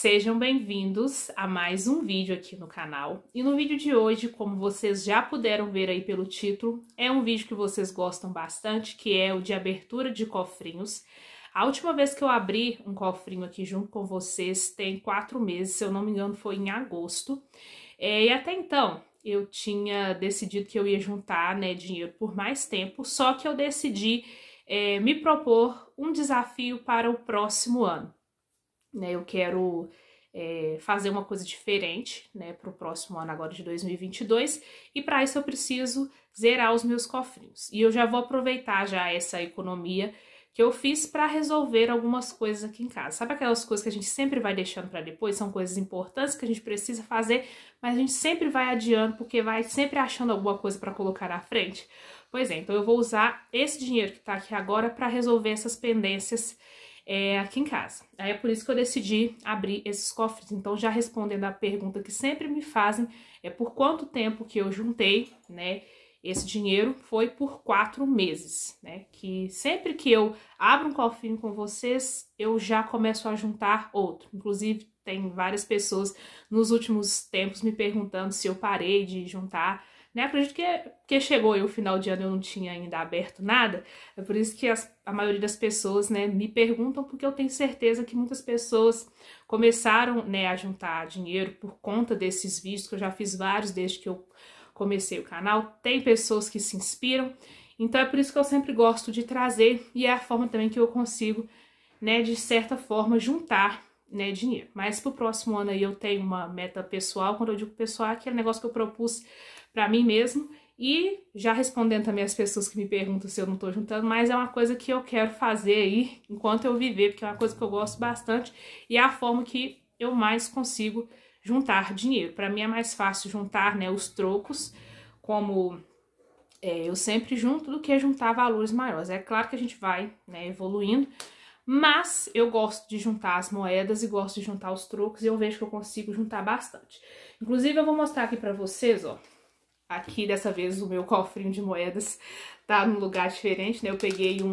Sejam bem-vindos a mais um vídeo aqui no canal. E no vídeo de hoje, como vocês já puderam ver aí pelo título, é um vídeo que vocês gostam bastante, que é o de abertura de cofrinhos. A última vez que eu abri um cofrinho aqui junto com vocês tem quatro meses, se eu não me engano foi em agosto. É, e até então eu tinha decidido que eu ia juntar né, dinheiro por mais tempo, só que eu decidi é, me propor um desafio para o próximo ano né? Eu quero é, fazer uma coisa diferente, né, para o próximo ano agora de 2022. E para isso eu preciso zerar os meus cofrinhos. E eu já vou aproveitar já essa economia que eu fiz para resolver algumas coisas aqui em casa. Sabe aquelas coisas que a gente sempre vai deixando para depois? São coisas importantes que a gente precisa fazer, mas a gente sempre vai adiando porque vai sempre achando alguma coisa para colocar na frente. Pois é, então eu vou usar esse dinheiro que está aqui agora para resolver essas pendências é, aqui em casa. Aí é por isso que eu decidi abrir esses cofres. Então, já respondendo a pergunta que sempre me fazem, é por quanto tempo que eu juntei, né? Esse dinheiro foi por quatro meses, né? Que sempre que eu abro um cofrinho com vocês, eu já começo a juntar outro. Inclusive, tem várias pessoas nos últimos tempos me perguntando se eu parei de juntar né? Acredito que, é, que chegou aí o final de ano eu não tinha ainda aberto nada. É por isso que as, a maioria das pessoas né, me perguntam, porque eu tenho certeza que muitas pessoas começaram né, a juntar dinheiro por conta desses vídeos, que eu já fiz vários desde que eu comecei o canal. Tem pessoas que se inspiram. Então é por isso que eu sempre gosto de trazer e é a forma também que eu consigo, né, de certa forma juntar, né, dinheiro. Mas pro próximo ano aí eu tenho uma meta pessoal, quando eu digo pessoal, é aquele negócio que eu propus para mim mesmo. E já respondendo também as pessoas que me perguntam se eu não tô juntando, mas é uma coisa que eu quero fazer aí enquanto eu viver, porque é uma coisa que eu gosto bastante e é a forma que eu mais consigo juntar dinheiro. Para mim é mais fácil juntar, né, os trocos, como é, eu sempre junto, do que juntar valores maiores. É claro que a gente vai, né, evoluindo, mas eu gosto de juntar as moedas e gosto de juntar os trocos e eu vejo que eu consigo juntar bastante. Inclusive eu vou mostrar aqui para vocês, ó, Aqui, dessa vez, o meu cofrinho de moedas tá num lugar diferente, né? Eu peguei um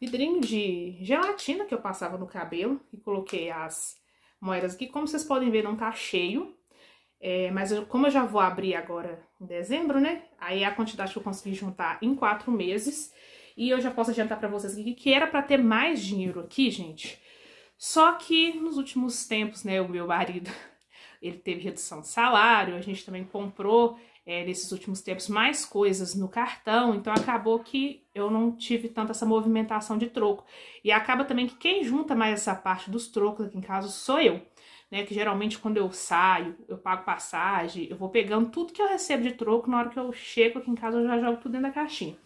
vidrinho de gelatina que eu passava no cabelo e coloquei as moedas aqui. Como vocês podem ver, não tá cheio, é, mas eu, como eu já vou abrir agora em dezembro, né? Aí é a quantidade que eu consegui juntar em quatro meses. E eu já posso adiantar pra vocês aqui que era pra ter mais dinheiro aqui, gente. Só que nos últimos tempos, né, o meu marido, ele teve redução de salário, a gente também comprou é, nesses últimos tempos mais coisas no cartão, então acabou que eu não tive tanta essa movimentação de troco. E acaba também que quem junta mais essa parte dos trocos aqui em casa sou eu, né? Que geralmente quando eu saio, eu pago passagem, eu vou pegando tudo que eu recebo de troco, na hora que eu chego aqui em casa eu já jogo tudo dentro da caixinha.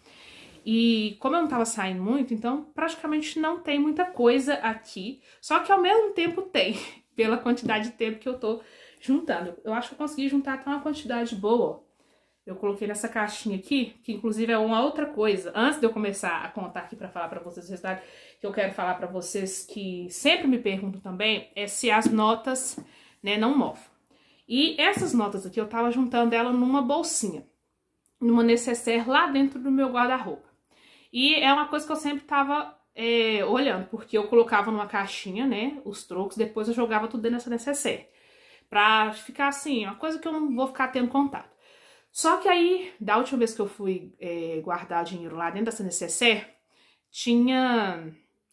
E como eu não tava saindo muito, então praticamente não tem muita coisa aqui, só que ao mesmo tempo tem, pela quantidade de tempo que eu tô juntando. Eu acho que eu consegui juntar até uma quantidade boa, ó eu coloquei nessa caixinha aqui, que inclusive é uma outra coisa. Antes de eu começar a contar aqui para falar para vocês o resultado, que eu quero falar para vocês que sempre me perguntam também, é se as notas, né, não mofam. E essas notas aqui eu tava juntando ela numa bolsinha, numa necessaire lá dentro do meu guarda-roupa. E é uma coisa que eu sempre tava é, olhando, porque eu colocava numa caixinha, né, os trocos, depois eu jogava tudo dentro dessa necessaire. Pra ficar assim, uma coisa que eu não vou ficar tendo contato. Só que aí, da última vez que eu fui é, guardar dinheiro lá dentro da CNCC, tinha.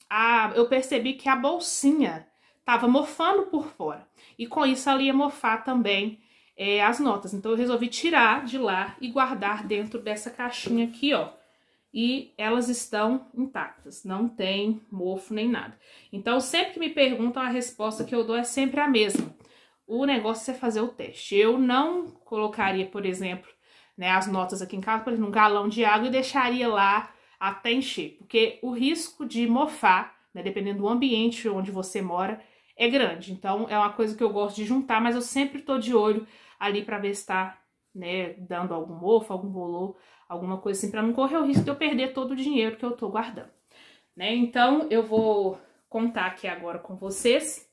A, eu percebi que a bolsinha tava mofando por fora. E com isso ela ia mofar também é, as notas. Então eu resolvi tirar de lá e guardar dentro dessa caixinha aqui, ó. E elas estão intactas, não tem mofo nem nada. Então, sempre que me perguntam, a resposta que eu dou é sempre a mesma o negócio é fazer o teste. Eu não colocaria, por exemplo, né, as notas aqui em casa, por exemplo, um galão de água e deixaria lá até encher, porque o risco de mofar, né, dependendo do ambiente onde você mora, é grande. Então é uma coisa que eu gosto de juntar, mas eu sempre tô de olho ali para ver se tá, né, dando algum mofo, algum bolô, alguma coisa assim, para não correr o risco de eu perder todo o dinheiro que eu tô guardando, né? Então eu vou contar aqui agora com vocês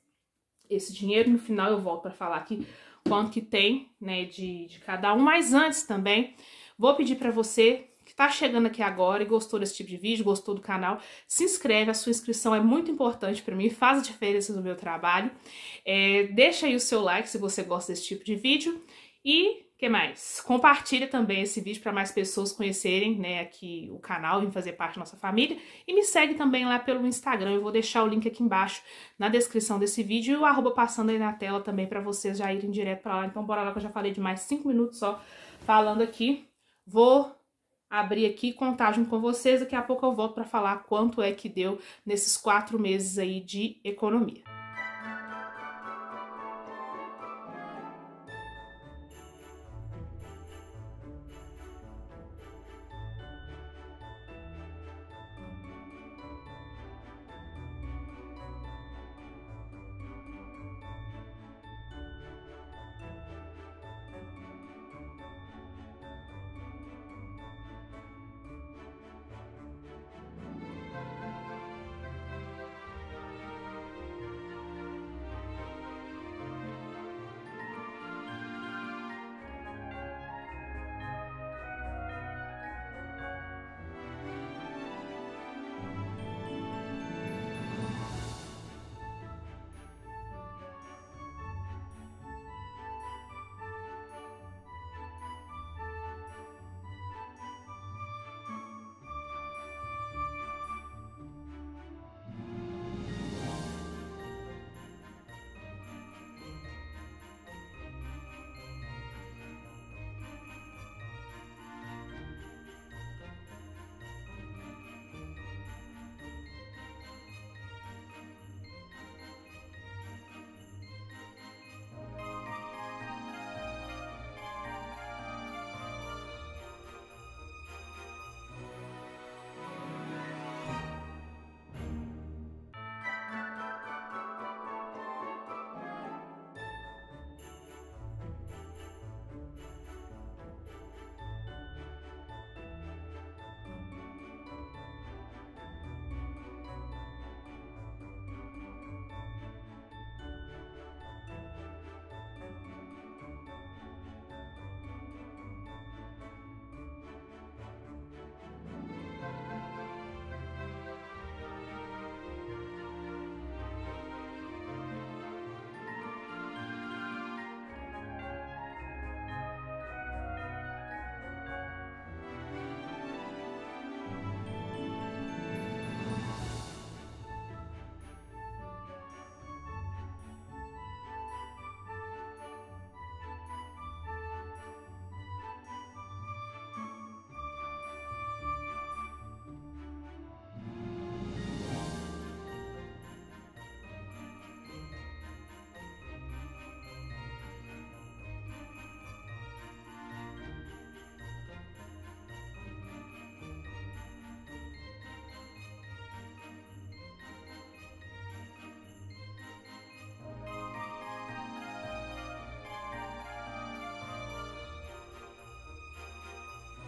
esse dinheiro. No final eu volto para falar aqui quanto que tem, né, de, de cada um. Mas antes também, vou pedir para você que está chegando aqui agora e gostou desse tipo de vídeo, gostou do canal, se inscreve, a sua inscrição é muito importante para mim, faz a diferença no meu trabalho. É, deixa aí o seu like se você gosta desse tipo de vídeo e que mais? Compartilha também esse vídeo para mais pessoas conhecerem, né, aqui o canal e fazer parte da nossa família. E me segue também lá pelo Instagram, eu vou deixar o link aqui embaixo na descrição desse vídeo e o arroba passando aí na tela também para vocês já irem direto para lá. Então bora lá que eu já falei de mais 5 minutos só falando aqui. Vou abrir aqui contagem com vocês, daqui a pouco eu volto para falar quanto é que deu nesses quatro meses aí de economia.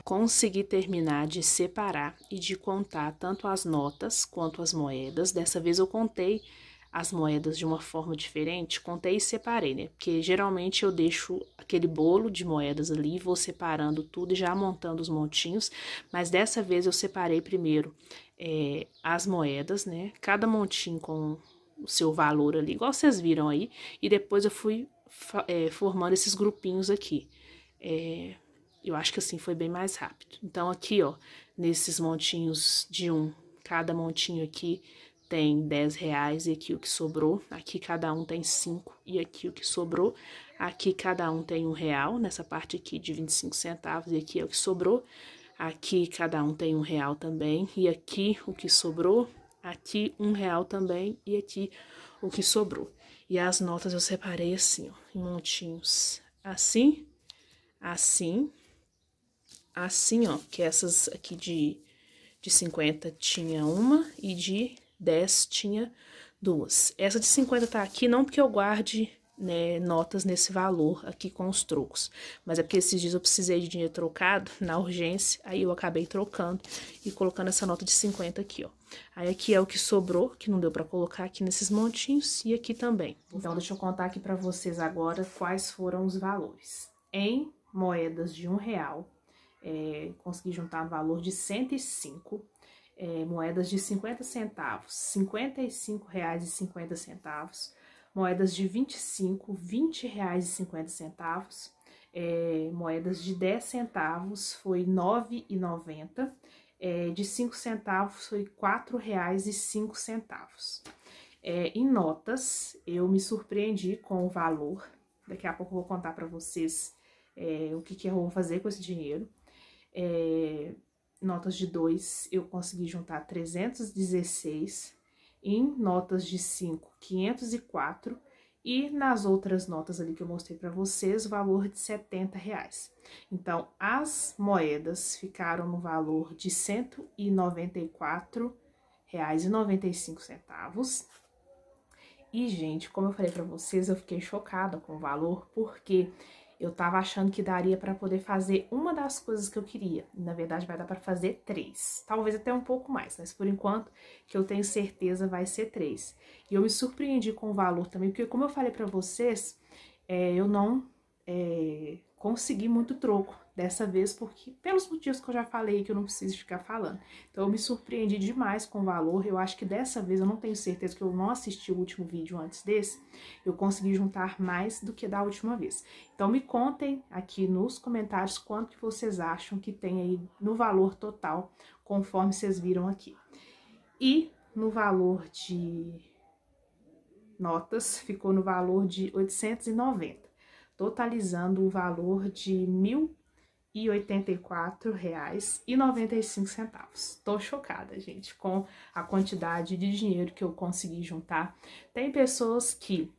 Consegui terminar de separar e de contar tanto as notas quanto as moedas. Dessa vez eu contei as moedas de uma forma diferente, contei e separei, né? Porque geralmente eu deixo aquele bolo de moedas ali, vou separando tudo e já montando os montinhos, mas dessa vez eu separei primeiro é, as moedas, né? Cada montinho com o seu valor ali, igual vocês viram aí, e depois eu fui é, formando esses grupinhos aqui. É, eu acho que assim foi bem mais rápido. Então, aqui, ó, nesses montinhos de um, cada montinho aqui tem 10 reais e aqui o que sobrou. Aqui cada um tem 5 e aqui o que sobrou. Aqui cada um tem um real, nessa parte aqui de 25 centavos e aqui é o que sobrou. Aqui cada um tem um real também e aqui o que sobrou. Aqui um real também e aqui o que sobrou. E as notas eu separei assim, ó, em montinhos. Assim, assim, assim, ó, que essas aqui de, de 50 tinha uma e de 10 tinha duas. Essa de 50 tá aqui não porque eu guarde né, notas nesse valor aqui com os trocos, mas é porque esses dias eu precisei de dinheiro trocado na urgência, aí eu acabei trocando e colocando essa nota de 50 aqui, ó. Aí aqui é o que sobrou, que não deu para colocar aqui nesses montinhos e aqui também. Então deixa eu contar aqui para vocês agora quais foram os valores. Em moedas de um real, é, consegui juntar no valor de 105 é, moedas de 50 centavos, R$ 55,50, moedas de 25, R$ 20,50, é, moedas de 10 centavos foi R$ 9,90, é, de 5 centavos foi R$ 4,05. É, em notas, eu me surpreendi com o valor. Daqui a pouco eu vou contar para vocês é, o que, que eu vou fazer com esse dinheiro é, notas de 2, eu consegui juntar 316, em notas de 5, 504, e nas outras notas ali que eu mostrei para vocês, o valor de 70 reais. Então, as moedas ficaram no valor de 194 reais e 95 centavos. E, gente, como eu falei para vocês, eu fiquei chocada com o valor, porque eu tava achando que daria para poder fazer uma das coisas que eu queria. Na verdade, vai dar para fazer três, talvez até um pouco mais, mas por enquanto, que eu tenho certeza vai ser três. E eu me surpreendi com o valor também, porque como eu falei para vocês, é, eu não é, consegui muito troco Dessa vez, porque pelos motivos que eu já falei, que eu não preciso ficar falando. Então, eu me surpreendi demais com o valor. Eu acho que dessa vez, eu não tenho certeza que eu não assisti o último vídeo antes desse. Eu consegui juntar mais do que da última vez. Então, me contem aqui nos comentários quanto que vocês acham que tem aí no valor total, conforme vocês viram aqui. E no valor de notas, ficou no valor de 890, totalizando um valor de R$ e oitenta e quatro reais e noventa e cinco centavos. Tô chocada, gente, com a quantidade de dinheiro que eu consegui juntar. Tem pessoas que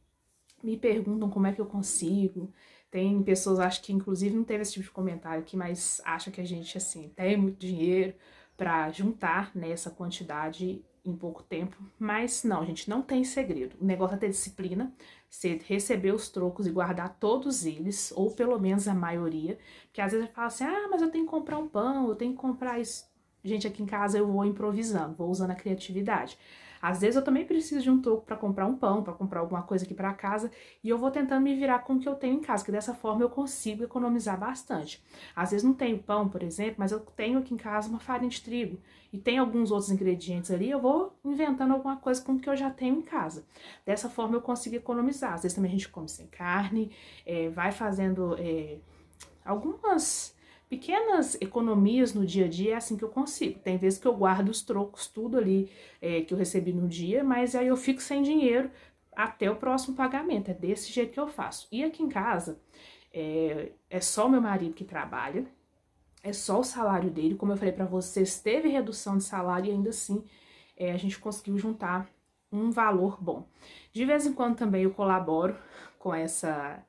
me perguntam como é que eu consigo. Tem pessoas, acho que inclusive não teve esse tipo de comentário aqui, mas acha que a gente assim tem muito dinheiro para juntar nessa né, quantidade em pouco tempo, mas não, gente, não tem segredo. O negócio é ter disciplina, você receber os trocos e guardar todos eles, ou pelo menos a maioria. Porque às vezes fala assim: ah, mas eu tenho que comprar um pão, eu tenho que comprar isso. Gente, aqui em casa eu vou improvisando, vou usando a criatividade. Às vezes eu também preciso de um troco para comprar um pão, para comprar alguma coisa aqui para casa, e eu vou tentando me virar com o que eu tenho em casa, que dessa forma eu consigo economizar bastante. Às vezes não tenho pão, por exemplo, mas eu tenho aqui em casa uma farinha de trigo e tem alguns outros ingredientes ali, eu vou inventando alguma coisa com o que eu já tenho em casa. Dessa forma eu consigo economizar. Às vezes também a gente come sem carne, é, vai fazendo é, algumas pequenas economias no dia a dia é assim que eu consigo. Tem vezes que eu guardo os trocos, tudo ali é, que eu recebi no dia, mas aí eu fico sem dinheiro até o próximo pagamento. É desse jeito que eu faço. E aqui em casa é, é só meu marido que trabalha, é só o salário dele. Como eu falei para vocês, teve redução de salário e ainda assim é, a gente conseguiu juntar um valor bom. De vez em quando também eu colaboro com essa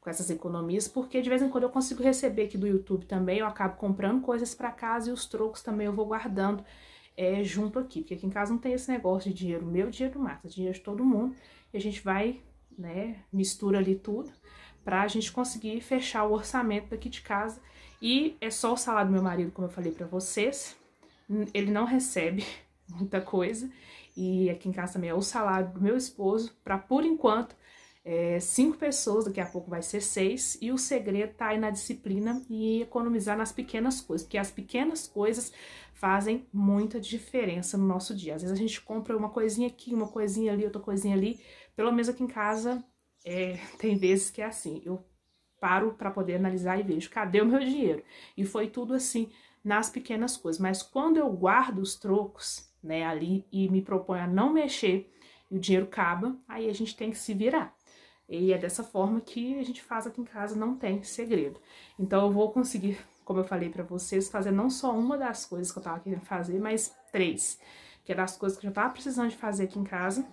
com essas economias, porque de vez em quando eu consigo receber aqui do YouTube também, eu acabo comprando coisas para casa e os trocos também eu vou guardando é, junto aqui, porque aqui em casa não tem esse negócio de dinheiro meu, dinheiro do Marcos, dinheiro de todo mundo, e a gente vai, né, mistura ali tudo para a gente conseguir fechar o orçamento daqui de casa. E é só o salário do meu marido, como eu falei para vocês, ele não recebe muita coisa, e aqui em casa também é o salário do meu esposo, para por enquanto é, cinco pessoas, daqui a pouco vai ser seis, e o segredo tá aí na disciplina e economizar nas pequenas coisas, porque as pequenas coisas fazem muita diferença no nosso dia. Às vezes a gente compra uma coisinha aqui, uma coisinha ali, outra coisinha ali, pelo menos aqui em casa é, tem vezes que é assim, eu paro para poder analisar e vejo, cadê o meu dinheiro? E foi tudo assim nas pequenas coisas, mas quando eu guardo os trocos, né, ali e me proponho a não mexer, e o dinheiro acaba, aí a gente tem que se virar. E é dessa forma que a gente faz aqui em casa, não tem segredo. Então eu vou conseguir, como eu falei para vocês, fazer não só uma das coisas que eu tava querendo fazer, mas três, que é das coisas que eu tava precisando de fazer aqui em casa,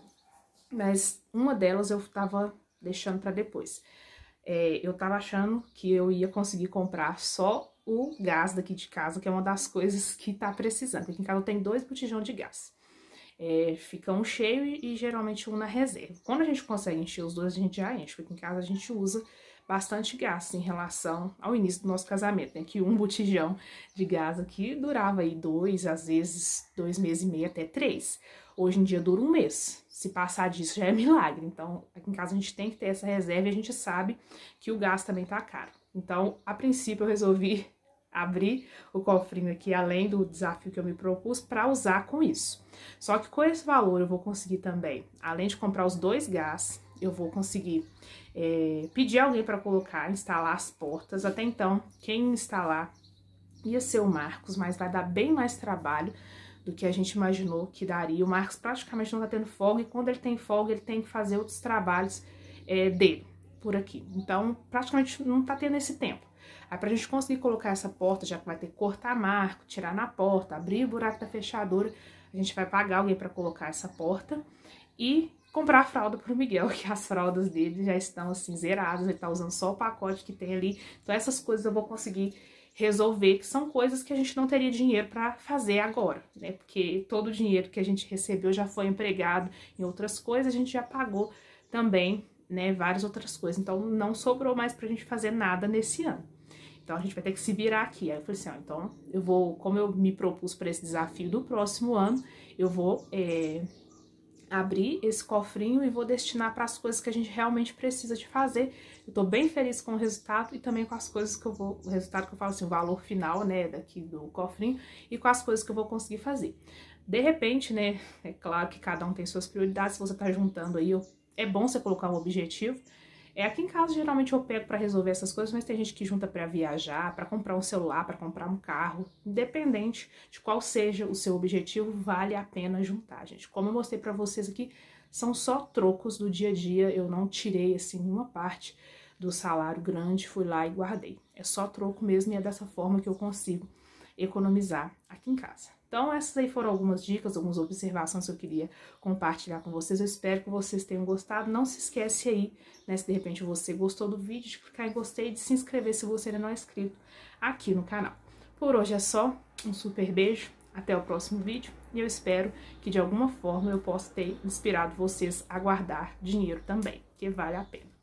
mas uma delas eu tava deixando para depois. É, eu tava achando que eu ia conseguir comprar só o gás daqui de casa, que é uma das coisas que tá precisando. Aqui em casa eu tenho dois botijões de gás. É, fica um cheio e, e, geralmente um na reserva. Quando a gente consegue encher os dois, a gente já enche, porque em casa a gente usa bastante gás em relação ao início do nosso casamento, né? Que um botijão de gás aqui durava aí dois, às vezes dois meses e meio até três. Hoje em dia dura um mês. Se passar disso já é milagre. Então, aqui em casa a gente tem que ter essa reserva e a gente sabe que o gás também tá caro. Então, a princípio eu resolvi abrir o cofrinho aqui, além do desafio que eu me propus, para usar com isso. Só que com esse valor eu vou conseguir também, além de comprar os dois gás, eu vou conseguir é, pedir alguém para colocar, instalar as portas. Até então, quem instalar ia ser o Marcos, mas vai dar bem mais trabalho do que a gente imaginou que daria. O Marcos praticamente não tá tendo folga, e quando ele tem folga, ele tem que fazer outros trabalhos é, dele por aqui. Então, praticamente não tá tendo esse tempo. Aí pra gente conseguir colocar essa porta, já que vai ter que cortar marco, tirar na porta, abrir o buraco da fechadura, a gente vai pagar alguém para colocar essa porta e comprar a fralda pro Miguel, que as fraldas dele já estão assim zeradas, ele tá usando só o pacote que tem ali. Então essas coisas eu vou conseguir resolver, que são coisas que a gente não teria dinheiro para fazer agora, né? Porque todo o dinheiro que a gente recebeu já foi empregado em outras coisas, a gente já pagou também, né, várias outras coisas. Então não sobrou mais pra gente fazer nada nesse ano. Então a gente vai ter que se virar aqui. Aí eu falei assim, ó, então eu vou, como eu me propus para esse desafio do próximo ano, eu vou é, abrir esse cofrinho e vou destinar para as coisas que a gente realmente precisa de fazer. Eu estou bem feliz com o resultado e também com as coisas que eu vou, o resultado que eu falo assim, o valor final, né, daqui do cofrinho e com as coisas que eu vou conseguir fazer. De repente, né, é claro que cada um tem suas prioridades, se você está juntando aí, é bom você colocar um objetivo, é aqui em casa geralmente eu pego para resolver essas coisas, mas tem gente que junta para viajar, para comprar um celular, para comprar um carro, independente de qual seja o seu objetivo, vale a pena juntar, gente. Como eu mostrei para vocês aqui, são só trocos do dia a dia, eu não tirei assim nenhuma parte do salário grande, fui lá e guardei. É só troco mesmo e é dessa forma que eu consigo economizar aqui em casa. Então, essas aí foram algumas dicas, algumas observações que eu queria compartilhar com vocês. Eu espero que vocês tenham gostado. Não se esquece aí, né, se de repente você gostou do vídeo, de clicar em gostei e de se inscrever se você ainda não é inscrito aqui no canal. Por hoje é só, um super beijo, até o próximo vídeo e eu espero que de alguma forma eu possa ter inspirado vocês a guardar dinheiro também, que vale a pena.